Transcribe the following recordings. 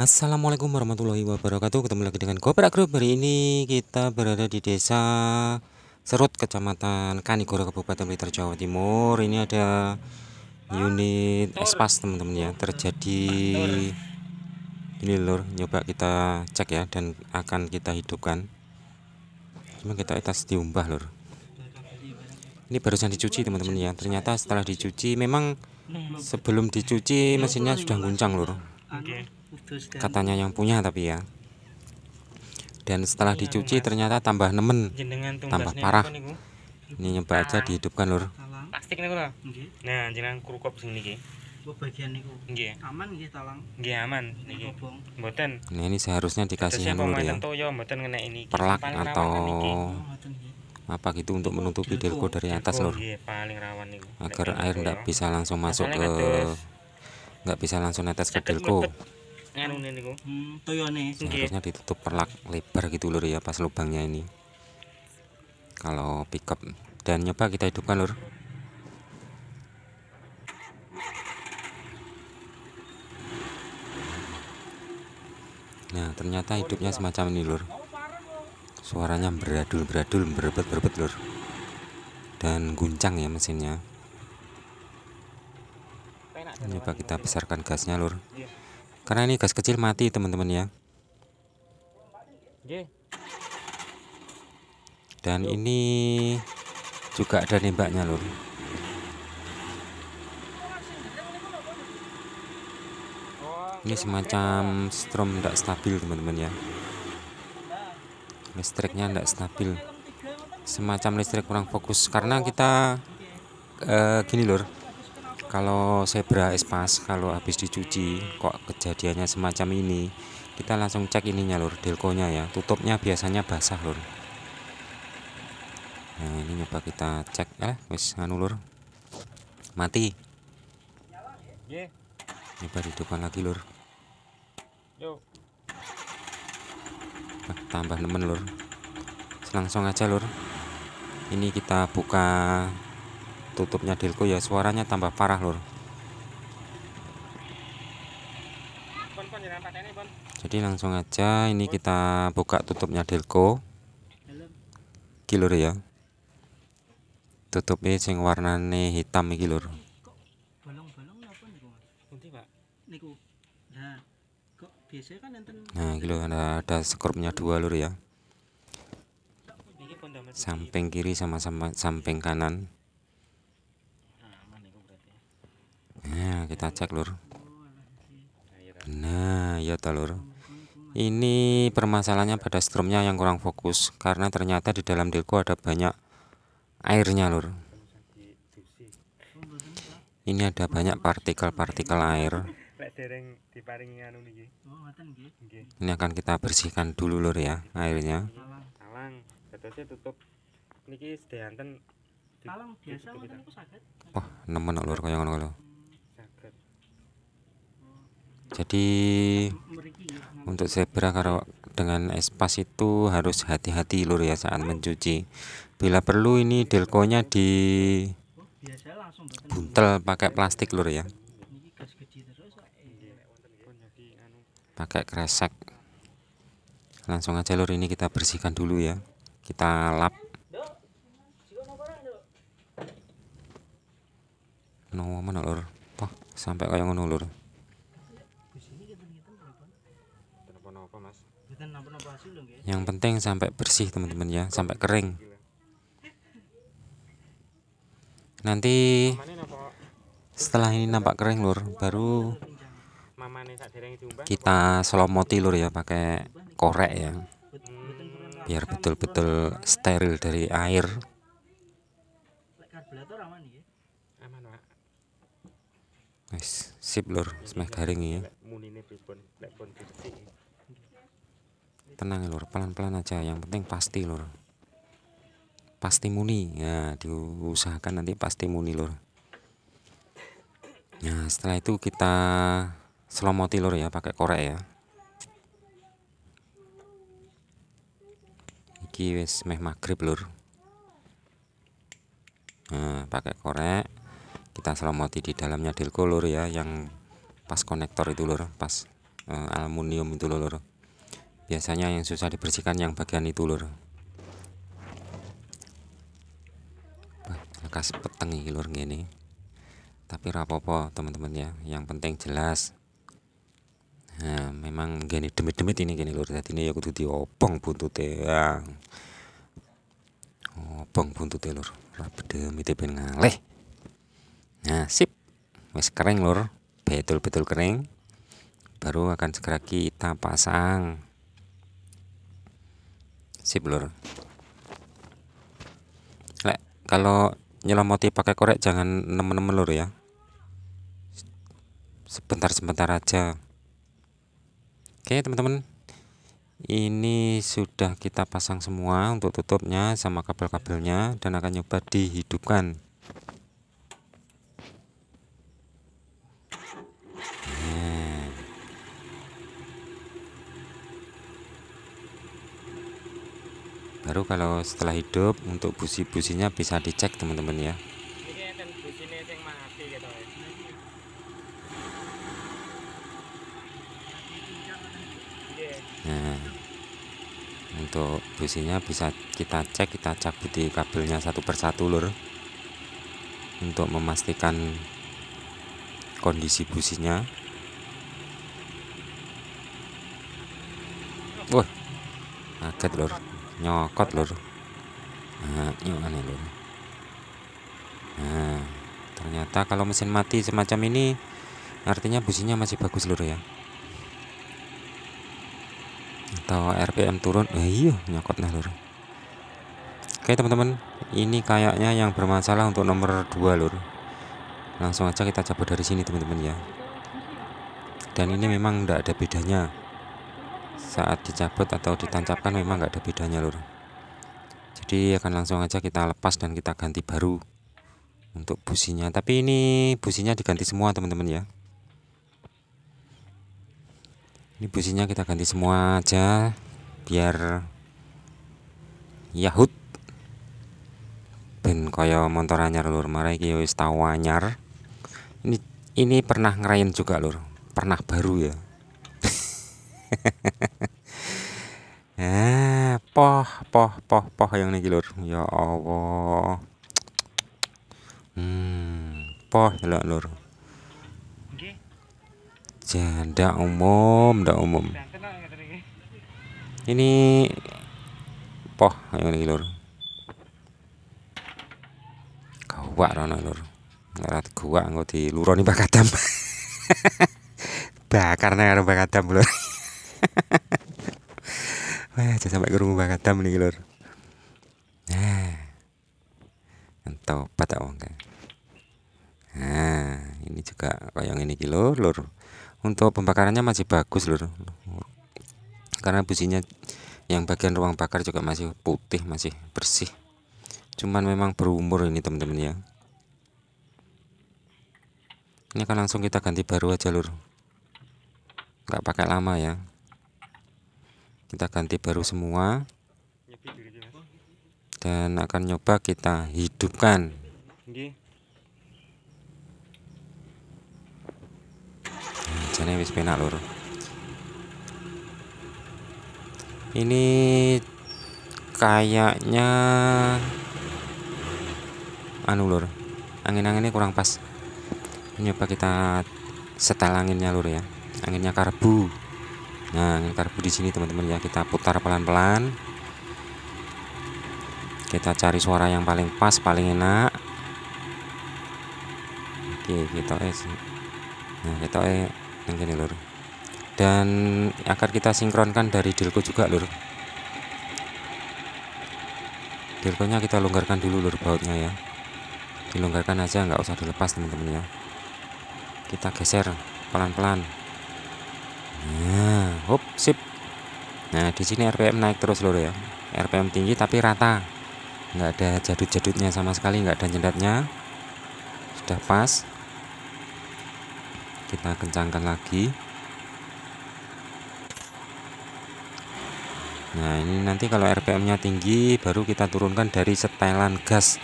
Assalamualaikum warahmatullahi wabarakatuh Ketemu lagi dengan Goprak Group Hari ini kita berada di desa Serut Kecamatan Kanigoro Kabupaten Blitar Jawa Timur Ini ada unit espas teman-teman ya Terjadi ini lur nyoba kita cek ya dan akan kita hidupkan cuma kita atas diumbah lur ini barusan dicuci teman-teman ya ternyata setelah dicuci memang sebelum dicuci mesinnya sudah guncang lur katanya yang punya tapi ya dan setelah iya, dicuci ternyata tambah nemen tambah parah ini nyoba aja dihidupkan lur plastik nih nah jangan sini oh, bagian aman talang aman nah, ini seharusnya yang lur ya perlak atau oh, apa gitu untuk menutupi delko dari atas lur agar air tidak bisa langsung nah, masuk ke nggak bisa langsung netes ke delko anu ini hmm. kok? Hmm, toyone. Seharusnya ditutup perlak lebar gitu lur ya pas lubangnya ini. Kalau pickup dan nyoba kita hidupkan lur. Nah, ternyata hidupnya semacam ini lur. Suaranya beradul-beradul, berbet berbet lur. Dan guncang ya mesinnya. pak kita besarkan gasnya lur. Iya karena ini gas kecil mati teman-teman ya dan ini juga ada nembaknya lor ini semacam strom tidak stabil teman-teman ya listriknya tidak stabil semacam listrik kurang fokus karena kita uh, gini lor kalau zebra espas kalau habis dicuci kok kejadiannya semacam ini kita langsung cek ininya lur delkonya ya tutupnya biasanya basah lur nah ini nyoba kita cek eh wis nganu lur mati nyoba dihidupkan lagi lur nah, tambah nemen lur langsung aja lur ini kita buka tutupnya Delco ya suaranya tambah parah lur. jadi langsung aja ini kita buka tutupnya Delco Kilur ya tutupnya sing warnane hitam iki lur. Nah, kan nah iki ada, ada skorpnya dua lur ya samping kiri sama sama samping kanan Nah, kita cek lur. Nah, ya telur. Ini permasalahannya pada stromnya yang kurang fokus karena ternyata di dalam dilko ada banyak airnya lur. Ini ada banyak partikel-partikel air. Anu Ini akan kita bersihkan dulu lur ya airnya. Wah, nemen lur kaya ngono jadi untuk zebra kalau dengan espas itu harus hati-hati lur ya saat mencuci bila perlu ini delkonya di buntel pakai plastik lur ya pakai kresek langsung aja lur ini kita bersihkan dulu ya kita lap no mana lur toh sampai kayak ngono lur yang penting sampai bersih teman-teman ya sampai kering nanti setelah ini nampak kering lur baru kita selomoti lur ya pakai korek ya biar betul-betul steril dari air Nice, sip lur, semeh garing ya tenang lur pelan-pelan aja yang penting pasti lur pasti muni ya diusahakan nanti pasti muni lur nah setelah itu kita selomoti lur ya pakai korek ya iki wis meh maghrib lur nah pakai korek kita selomoti di dalamnya dilko lur ya yang pas konektor itu lur pas uh, aluminium itu lur biasanya yang susah dibersihkan yang bagian itu lur lekas peteng iki lur ngene tapi rapopo teman-teman ya yang penting jelas nah memang gini demit-demit ini gini lur tadi ini ya kudu diopong buntute ya opong buntute lur ora demit e ben ngaleh nah sip wis kering lur betul-betul kering baru akan segera kita pasang sip lur lek kalau nyelomoti pakai korek jangan nemen-nemen lur ya sebentar-sebentar aja oke teman-teman ini sudah kita pasang semua untuk tutupnya sama kabel-kabelnya dan akan nyoba dihidupkan baru kalau setelah hidup untuk busi-businya bisa dicek teman-teman ya gitu, iya. nah untuk businya bisa kita cek kita di kabelnya satu persatu lur untuk memastikan kondisi businya wah agak lur nyokot lur nah ini iya, aneh lur nah ternyata kalau mesin mati semacam ini artinya businya masih bagus lur ya atau RPM turun eh, iya nyokot nah lur oke teman-teman ini kayaknya yang bermasalah untuk nomor 2 lur langsung aja kita coba dari sini teman-teman ya dan ini memang tidak ada bedanya saat dicabut atau ditancapkan memang nggak ada bedanya lur jadi akan langsung aja kita lepas dan kita ganti baru untuk businya tapi ini businya diganti semua teman-teman ya ini businya kita ganti semua aja biar yahut ben koyo motor anyar lur marai ki wis anyar ini ini pernah ngerain juga lur pernah baru ya eh poh poh poh poh yang ini lur. Ya Allah. Hmm, poh delok ya, lur. Janda umum, ndak umum. Ini poh yang niki lur. gua rono lur. Ngerat gua nggo diluroni Pak Kadam. Bakarna karo bakadam bakatam lur. Eh, aja sampai kerumuh banget dam nih lur. Nah. Entau uang wong Nah, ini juga kayak ini kilo lur. Untuk pembakarannya masih bagus lur. Karena businya yang bagian ruang bakar juga masih putih, masih bersih. Cuman memang berumur ini teman-teman ya. Ini kan langsung kita ganti baru aja lur. Enggak pakai lama ya kita ganti baru semua dan akan nyoba kita hidupkan hmm, jadi wis penak lor ini kayaknya anu lor angin-anginnya kurang pas nyoba kita setel anginnya lor ya anginnya karbu nah ini karbu di sini teman-teman ya kita putar pelan-pelan kita cari suara yang paling pas paling enak oke kita es. Eh, nah kita E. yang gini lur dan akan kita sinkronkan dari dilko juga lur dilkonya kita longgarkan dulu lur bautnya ya dilonggarkan aja nggak usah dilepas teman-teman ya kita geser pelan-pelan nah hop sip nah di sini RPM naik terus lho ya RPM tinggi tapi rata nggak ada jadut-jadutnya sama sekali nggak ada nyedatnya sudah pas kita kencangkan lagi nah ini nanti kalau RPM nya tinggi baru kita turunkan dari setelan gas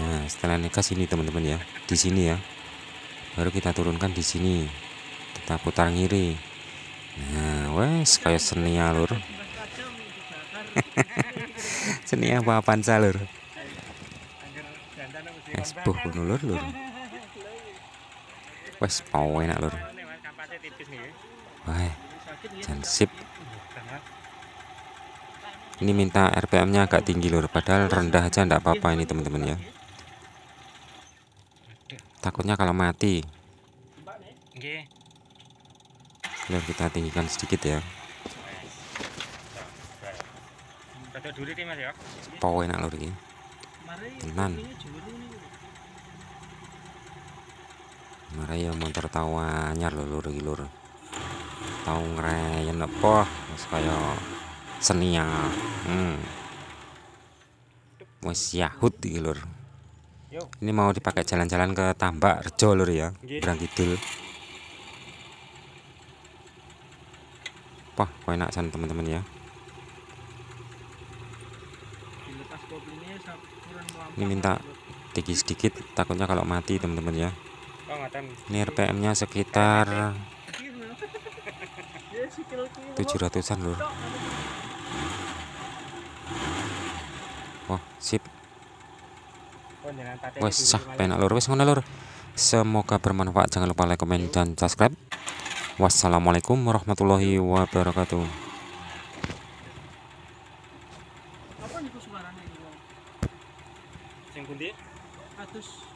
nah setelan gas ini teman-teman ya di sini ya baru kita turunkan di sini kita putar ngiri nah wes kayak seni alur seni apa apaan salur es buh nulur lur wes mau enak lur wah jansip ini minta RPM nya agak tinggi lur padahal rendah aja ndak apa-apa ini teman-teman ya takutnya kalau mati Belum kita tinggikan sedikit ya, ya? Pau enak lor Tenan Mari ya motor tahu anyar lho lor iki lur Tahu ngreyen apa wis seni ya hmm. Wis yahut iki ini mau dipakai jalan-jalan ke Tambak Rejo lur ya. Berang Kidul. Wah, kok enak sana teman-teman ya. Ini minta tinggi sedikit, takutnya kalau mati teman-teman ya. Oh, Ini RPM-nya sekitar 700-an lur. Wah, sip wes sah penak lur wes ngono lur semoga bermanfaat jangan lupa like komen dan subscribe wassalamualaikum warahmatullahi wabarakatuh Apa itu suarane iki? Sing pundi? 100